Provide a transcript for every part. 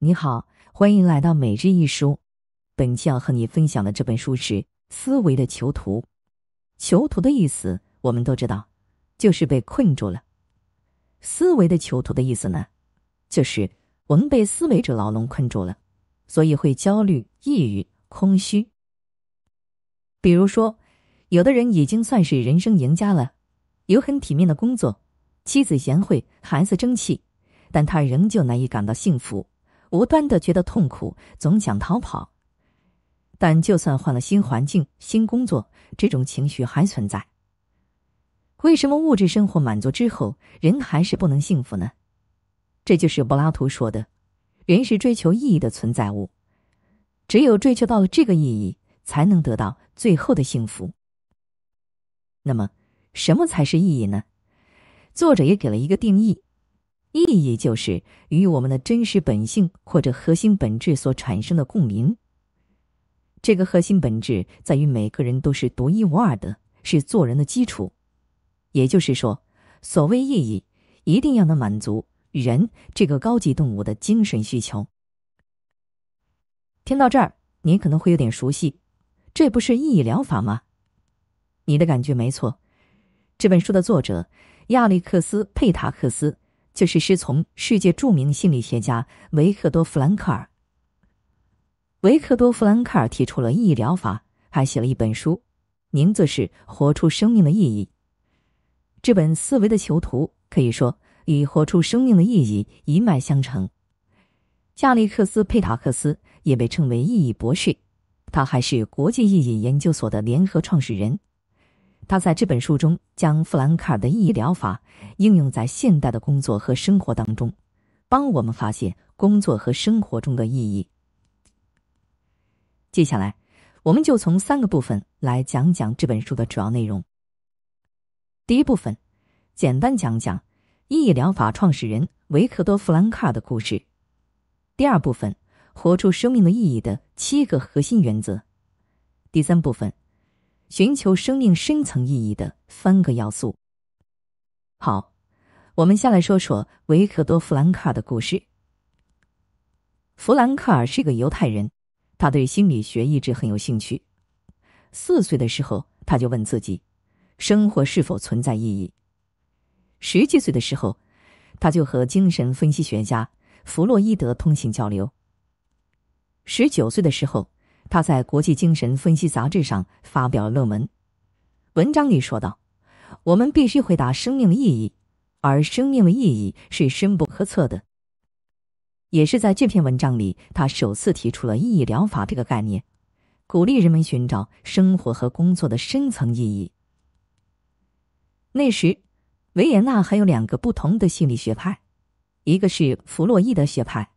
你好，欢迎来到每日一书。本期要和你分享的这本书是《思维的囚徒》。囚徒的意思我们都知道，就是被困住了。思维的囚徒的意思呢，就是我们被思维这牢笼困住了，所以会焦虑、抑郁、空虚。比如说，有的人已经算是人生赢家了，有很体面的工作，妻子贤惠，孩子争气，但他仍旧难以感到幸福。无端的觉得痛苦，总想逃跑，但就算换了新环境、新工作，这种情绪还存在。为什么物质生活满足之后，人还是不能幸福呢？这就是柏拉图说的：人是追求意义的存在物，只有追求到了这个意义，才能得到最后的幸福。那么，什么才是意义呢？作者也给了一个定义。意义就是与我们的真实本性或者核心本质所产生的共鸣。这个核心本质在于每个人都是独一无二的，是做人的基础。也就是说，所谓意义，一定要能满足人这个高级动物的精神需求。听到这儿，你可能会有点熟悉，这不是意义疗法吗？你的感觉没错。这本书的作者亚历克斯·佩塔克斯。就是师从世界著名心理学家维克多·弗兰克尔。维克多·弗兰克尔提出了意义疗法，还写了一本书，名字是《活出生命的意义》。这本《思维的囚徒》可以说与《活出生命的意义》一脉相承。亚历克斯·佩塔克斯也被称为意义博士，他还是国际意义研究所的联合创始人。他在这本书中将弗兰卡尔的意义疗法应用在现代的工作和生活当中，帮我们发现工作和生活中的意义。接下来，我们就从三个部分来讲讲这本书的主要内容。第一部分，简单讲讲意义疗法创始人维克多·弗兰卡尔的故事。第二部分，活出生命的意义的七个核心原则。第三部分。寻求生命深层意义的三个要素。好，我们下来说说维克多·弗兰克尔的故事。弗兰克尔是个犹太人，他对心理学一直很有兴趣。四岁的时候，他就问自己：生活是否存在意义？十几岁的时候，他就和精神分析学家弗洛伊德通信交流。十九岁的时候，他在国际精神分析杂志上发表了论文，文章里说道：“我们必须回答生命的意义，而生命的意义是深不可测的。”也是在这篇文章里，他首次提出了意义疗法这个概念，鼓励人们寻找生活和工作的深层意义。那时，维也纳还有两个不同的心理学派，一个是弗洛伊德学派，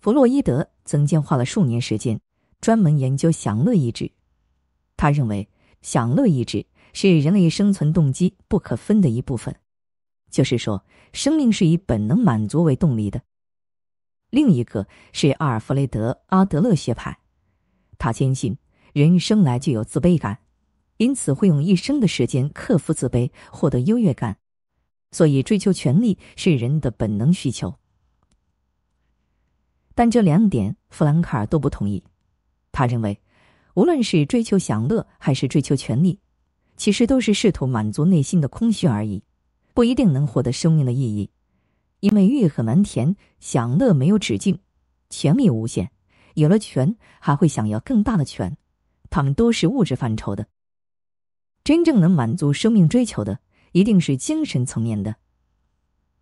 弗洛伊德曾经花了数年时间。专门研究享乐意志，他认为享乐意志是人类生存动机不可分的一部分，就是说，生命是以本能满足为动力的。另一个是阿尔弗雷德·阿德勒学派，他坚信人生来就有自卑感，因此会用一生的时间克服自卑，获得优越感，所以追求权力是人的本能需求。但这两点，弗兰克尔都不同意。他认为，无论是追求享乐还是追求权利，其实都是试图满足内心的空虚而已，不一定能获得生命的意义。因为欲很难填，享乐没有止境，权力无限，有了权还会想要更大的权。他们都是物质范畴的，真正能满足生命追求的，一定是精神层面的。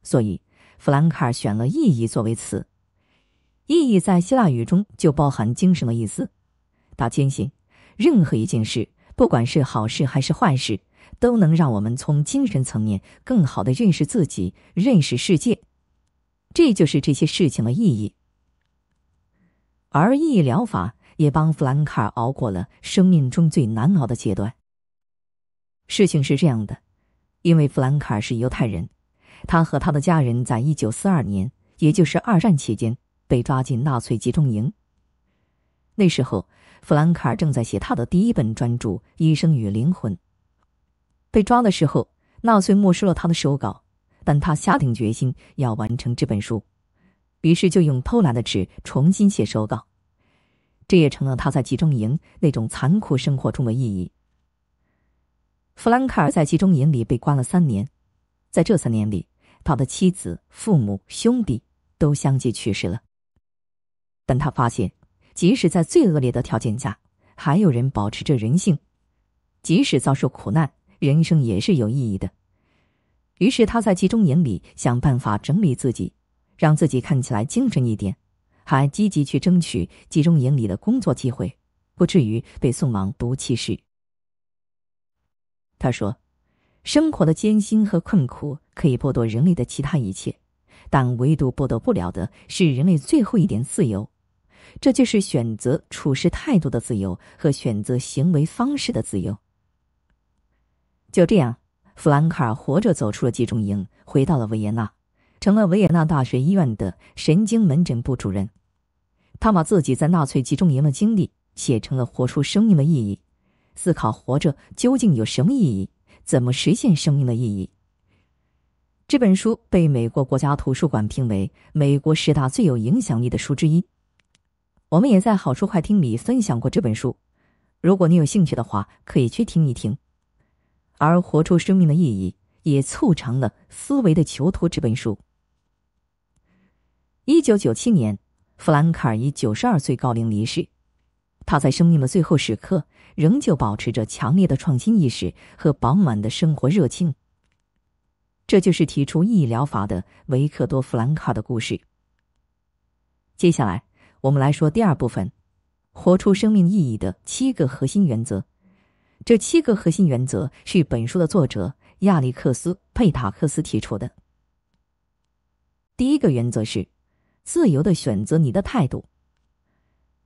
所以，弗兰卡尔选了“意义”作为词，“意义”在希腊语中就包含精神的意思。他坚信，任何一件事，不管是好事还是坏事，都能让我们从精神层面更好的认识自己、认识世界。这就是这些事情的意义。而意义疗法也帮弗兰克尔熬过了生命中最难熬的阶段。事情是这样的，因为弗兰克尔是犹太人，他和他的家人在一九四二年，也就是二战期间，被抓进纳粹集中营。那时候。弗兰卡尔正在写他的第一本专著《医生与灵魂》。被抓的时候，纳粹没收了他的手稿，但他下定决心要完成这本书，于是就用偷来的纸重新写手稿。这也成了他在集中营那种残酷生活中的意义。弗兰卡尔在集中营里被关了三年，在这三年里，他的妻子、父母、兄弟都相继去世了，但他发现。即使在最恶劣的条件下，还有人保持着人性。即使遭受苦难，人生也是有意义的。于是他在集中营里想办法整理自己，让自己看起来精神一点，还积极去争取集中营里的工作机会，不至于被送往毒气室。他说：“生活的艰辛和困苦可以剥夺人类的其他一切，但唯独剥夺不了的是人类最后一点自由。”这就是选择处事态度的自由和选择行为方式的自由。就这样，弗兰卡尔活着走出了集中营，回到了维也纳，成了维也纳大学医院的神经门诊部主任。他把自己在纳粹集中营的经历写成了《活出生命的意义》，思考活着究竟有什么意义，怎么实现生命的意义。这本书被美国国家图书馆评为美国十大最有影响力的书之一。我们也在《好书快听》里分享过这本书，如果你有兴趣的话，可以去听一听。而《活出生命的意义》也促成了《思维的囚徒》这本书。一九九七年，弗兰克尔以九十二岁高龄离世，他在生命的最后时刻，仍旧保持着强烈的创新意识和饱满的生活热情。这就是提出意义疗法的维克多·弗兰克尔的故事。接下来。我们来说第二部分，活出生命意义的七个核心原则。这七个核心原则是本书的作者亚历克斯·佩塔克斯提出的。第一个原则是：自由的选择你的态度。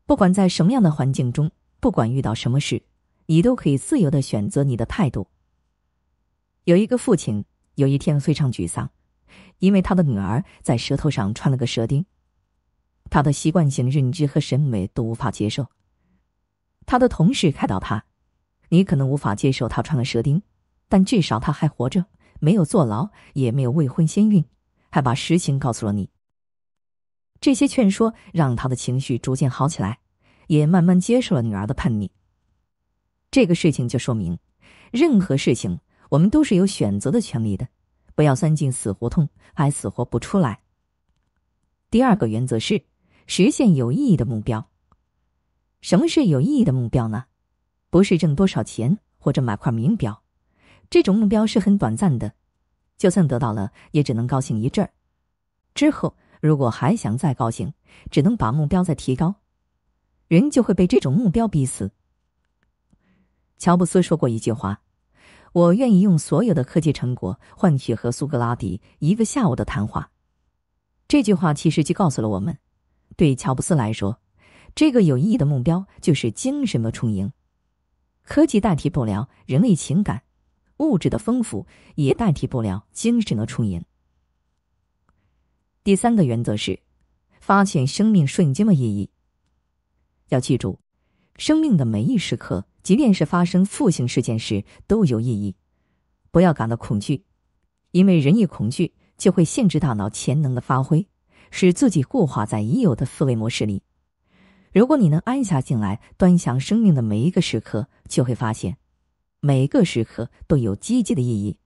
不管在什么样的环境中，不管遇到什么事，你都可以自由的选择你的态度。有一个父亲有一天非常沮丧，因为他的女儿在舌头上穿了个舌钉。他的习惯性认知和审美都无法接受。他的同事开导他：“你可能无法接受他穿了蛇钉，但至少他还活着，没有坐牢，也没有未婚先孕，还把实情告诉了你。”这些劝说让他的情绪逐渐好起来，也慢慢接受了女儿的叛逆。这个事情就说明，任何事情我们都是有选择的权利的，不要钻进死胡同还死活不出来。第二个原则是。实现有意义的目标。什么是有意义的目标呢？不是挣多少钱或者买块名表，这种目标是很短暂的。就算得到了，也只能高兴一阵儿。之后如果还想再高兴，只能把目标再提高，人就会被这种目标逼死。乔布斯说过一句话：“我愿意用所有的科技成果换取和苏格拉底一个下午的谈话。”这句话其实就告诉了我们。对乔布斯来说，这个有意义的目标就是精神的充盈。科技代替不了人类情感，物质的丰富也代替不了精神的充盈。第三个原则是，发现生命瞬间的意义。要记住，生命的每一时刻，即便是发生负性事件时，都有意义。不要感到恐惧，因为人一恐惧，就会限制大脑潜能的发挥。使自己固化在已有的思维模式里。如果你能安下心来，端详生命的每一个时刻，就会发现，每个时刻都有积极的意义。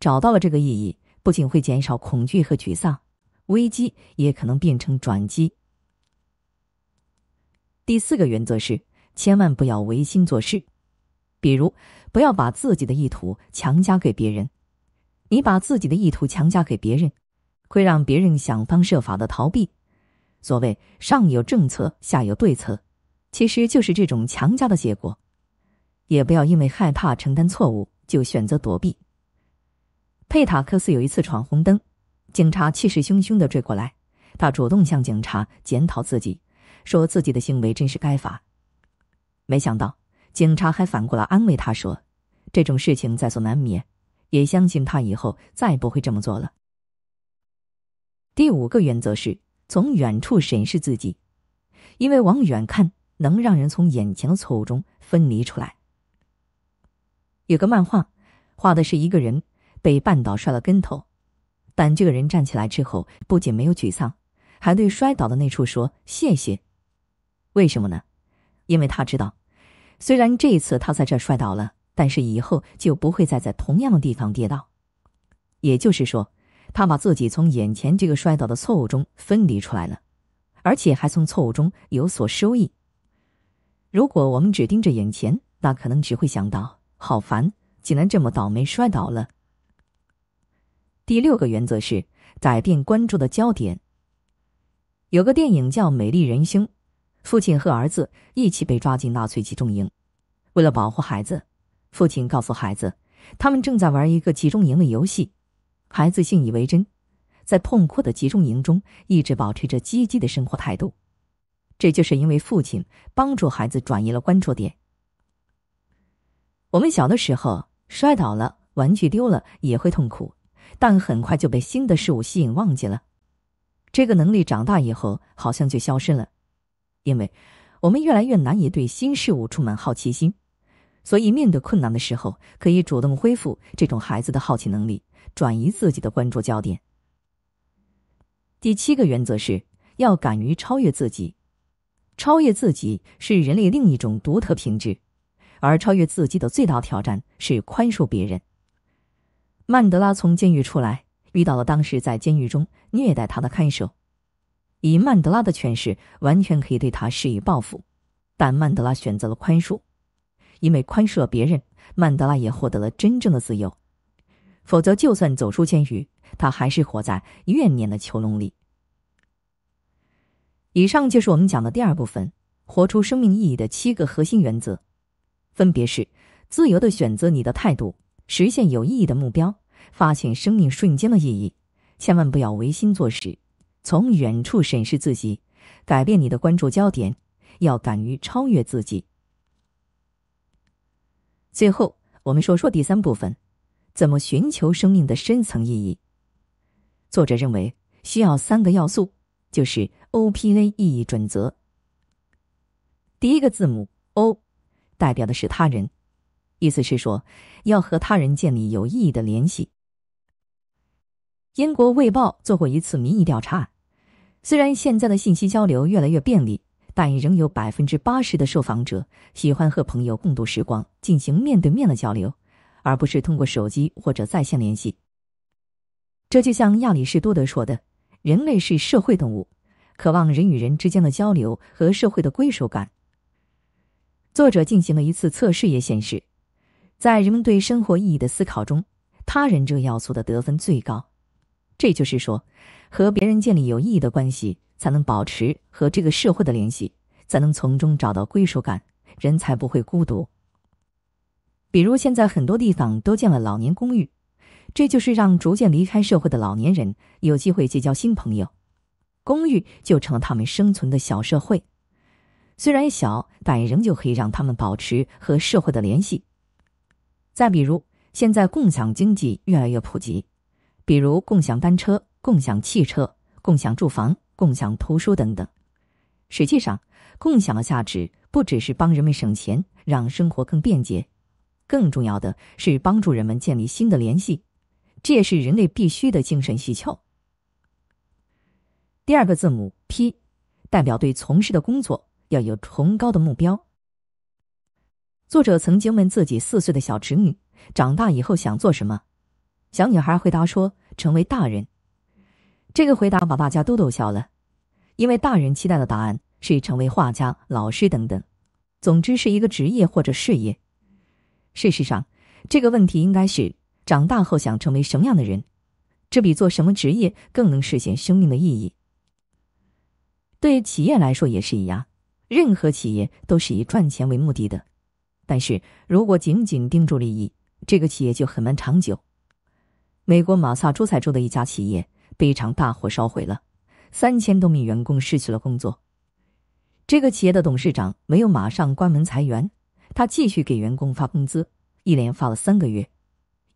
找到了这个意义，不仅会减少恐惧和沮丧，危机也可能变成转机。第四个原则是，千万不要违心做事。比如，不要把自己的意图强加给别人。你把自己的意图强加给别人。会让别人想方设法的逃避。所谓“上有政策，下有对策”，其实就是这种强加的结果。也不要因为害怕承担错误就选择躲避。佩塔克斯有一次闯红灯，警察气势汹汹的追过来，他主动向警察检讨自己，说自己的行为真是该罚。没想到警察还反过来安慰他说：“这种事情在所难免，也相信他以后再也不会这么做了。”第五个原则是从远处审视自己，因为往远看能让人从眼前的错误中分离出来。有个漫画，画的是一个人被绊倒摔了跟头，但这个人站起来之后，不仅没有沮丧，还对摔倒的那处说谢谢。为什么呢？因为他知道，虽然这一次他在这摔倒了，但是以后就不会再在同样的地方跌倒。也就是说。他把自己从眼前这个摔倒的错误中分离出来了，而且还从错误中有所收益。如果我们只盯着眼前，那可能只会想到：好烦，竟然这么倒霉摔倒了。第六个原则是改变关注的焦点。有个电影叫《美丽人生》，父亲和儿子一起被抓进纳粹集中营，为了保护孩子，父亲告诉孩子，他们正在玩一个集中营的游戏。孩子信以为真，在痛苦的集中营中一直保持着积极的生活态度。这就是因为父亲帮助孩子转移了关注点。我们小的时候摔倒了，玩具丢了也会痛苦，但很快就被新的事物吸引忘记了。这个能力长大以后好像就消失了，因为我们越来越难以对新事物充满好奇心。所以，面对困难的时候，可以主动恢复这种孩子的好奇能力，转移自己的关注焦点。第七个原则是要敢于超越自己，超越自己是人类另一种独特品质，而超越自己的最大挑战是宽恕别人。曼德拉从监狱出来，遇到了当时在监狱中虐待他的看守，以曼德拉的权势，完全可以对他施以报复，但曼德拉选择了宽恕。因为宽恕了别人，曼德拉也获得了真正的自由。否则，就算走出监狱，他还是活在怨念的囚笼里。以上就是我们讲的第二部分：活出生命意义的七个核心原则，分别是：自由地选择你的态度，实现有意义的目标，发现生命瞬间的意义，千万不要违心做事，从远处审视自己，改变你的关注焦点，要敢于超越自己。最后，我们说说第三部分，怎么寻求生命的深层意义。作者认为需要三个要素，就是 O P A 意义准则。第一个字母 O 代表的是他人，意思是说要和他人建立有意义的联系。英国卫报做过一次民意调查，虽然现在的信息交流越来越便利。但仍有百分之八十的受访者喜欢和朋友共度时光，进行面对面的交流，而不是通过手机或者在线联系。这就像亚里士多德说的：“人类是社会动物，渴望人与人之间的交流和社会的归属感。”作者进行了一次测试，也显示，在人们对生活意义的思考中，他人这个要素的得分最高。这就是说，和别人建立有意义的关系。才能保持和这个社会的联系，才能从中找到归属感，人才不会孤独。比如，现在很多地方都建了老年公寓，这就是让逐渐离开社会的老年人有机会结交新朋友，公寓就成了他们生存的小社会。虽然小，但仍旧可以让他们保持和社会的联系。再比如，现在共享经济越来越普及，比如共享单车、共享汽车、共享住房。共享图书等等，实际上，共享的价值不只是帮人们省钱，让生活更便捷，更重要的是帮助人们建立新的联系，这也是人类必须的精神需求。第二个字母 P，代表对从事的工作要有崇高的目标。作者曾经问自己四岁的小侄女，长大以后想做什么？小女孩回答说：“成为大人。”这个回答把大家都逗笑了，因为大人期待的答案是成为画家、老师等等，总之是一个职业或者事业。事实上，这个问题应该是长大后想成为什么样的人，这比做什么职业更能实现生命的意义。对企业来说也是一样，任何企业都是以赚钱为目的的，但是如果仅仅盯住利益，这个企业就很难长久。美国马萨诸塞州的一家企业。被一场大火烧毁了，三千多名员工失去了工作。这个企业的董事长没有马上关门裁员，他继续给员工发工资，一连发了三个月。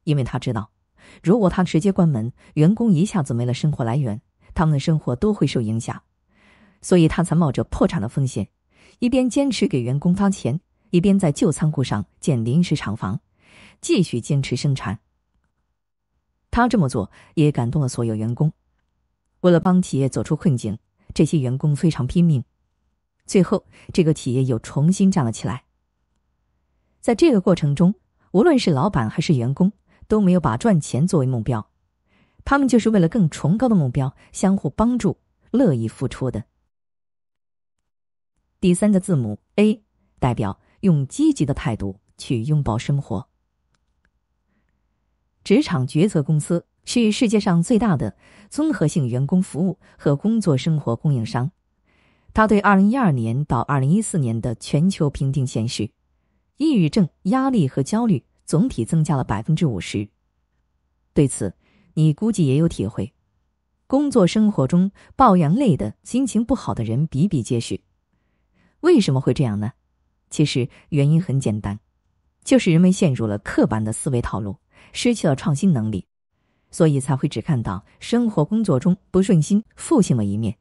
因为他知道，如果他直接关门，员工一下子没了生活来源，他们的生活都会受影响。所以，他才冒着破产的风险，一边坚持给员工发钱，一边在旧仓库上建临时厂房，继续坚持生产。他这么做也感动了所有员工。为了帮企业走出困境，这些员工非常拼命。最后，这个企业又重新站了起来。在这个过程中，无论是老板还是员工，都没有把赚钱作为目标，他们就是为了更崇高的目标相互帮助、乐意付出的。第三个字母 A 代表用积极的态度去拥抱生活。职场决策公司是世界上最大的综合性员工服务和工作生活供应商。他对二零一二年到二零一四年的全球评定显示，抑郁症、压力和焦虑总体增加了百分之五十。对此，你估计也有体会。工作生活中抱怨累的、心情不好的人比比皆是。为什么会这样呢？其实原因很简单，就是人们陷入了刻板的思维套路。失去了创新能力，所以才会只看到生活工作中不顺心、负性的一面。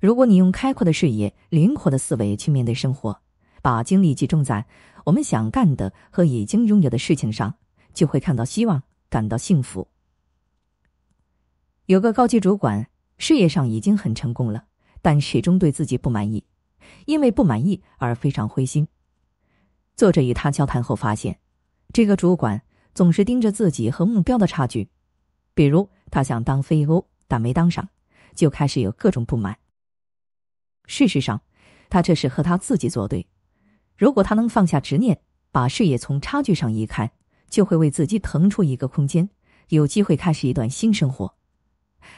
如果你用开阔的视野、灵活的思维去面对生活，把精力集中在我们想干的和已经拥有的事情上，就会看到希望，感到幸福。有个高级主管，事业上已经很成功了，但始终对自己不满意，因为不满意而非常灰心。作者与他交谈后发现，这个主管。总是盯着自己和目标的差距，比如他想当飞欧，但没当上，就开始有各种不满。事实上，他这是和他自己作对。如果他能放下执念，把视野从差距上移开，就会为自己腾出一个空间，有机会开始一段新生活。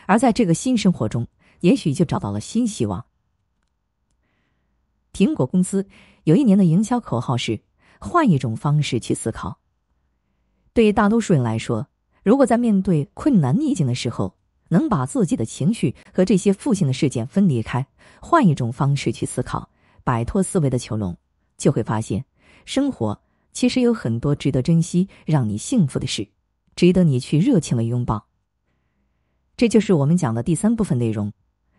而在这个新生活中，也许就找到了新希望。苹果公司有一年的营销口号是：“换一种方式去思考。”对于大多数人来说，如果在面对困难逆境的时候，能把自己的情绪和这些负性的事件分离开，换一种方式去思考，摆脱思维的囚笼，就会发现，生活其实有很多值得珍惜、让你幸福的事，值得你去热情的拥抱。这就是我们讲的第三部分内容：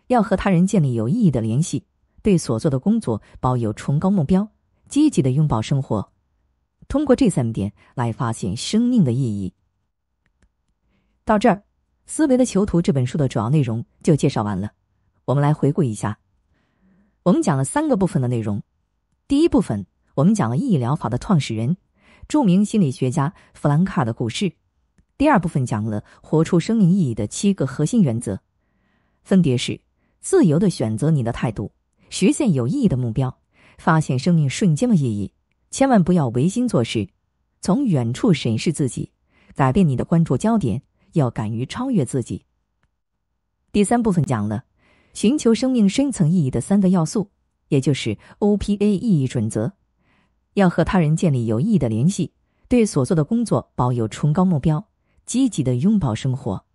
要和他人建立有意义的联系，对所做的工作抱有崇高目标，积极的拥抱生活。通过这三点来发现生命的意义。到这儿，《思维的囚徒》这本书的主要内容就介绍完了。我们来回顾一下，我们讲了三个部分的内容。第一部分，我们讲了意义疗法的创始人、著名心理学家弗兰卡的故事。第二部分讲了活出生命意义的七个核心原则，分别是：自由的选择你的态度，实现有意义的目标，发现生命瞬间的意义。千万不要违心做事，从远处审视自己，改变你的关注焦点，要敢于超越自己。第三部分讲了寻求生命深层意义的三个要素，也就是 O P A 意义准则：要和他人建立有意义的联系，对所做的工作抱有崇高目标，积极的拥抱生活。